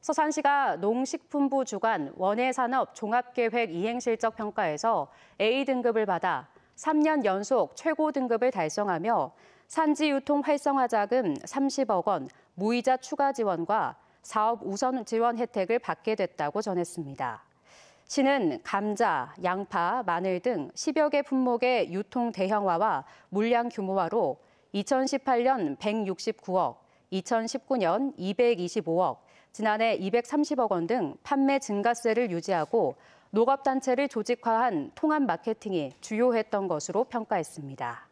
서산시가 농식품부 주관 원예산업 종합계획 이행실적 평가에서 A 등급을 받아 3년 연속 최고 등급을 달성하며 산지 유통 활성화 자금 30억 원, 무이자 추가 지원과 사업 우선 지원 혜택을 받게 됐다고 전했습니다. 시는 감자, 양파, 마늘 등 10여 개 품목의 유통 대형화와 물량 규모화로 2018년 169억, 2019년 225억, 지난해 230억 원 등 판매 증가세를 유지하고 농업단체를 조직화한 통합 마케팅이 주요했던 것으로 평가했습니다.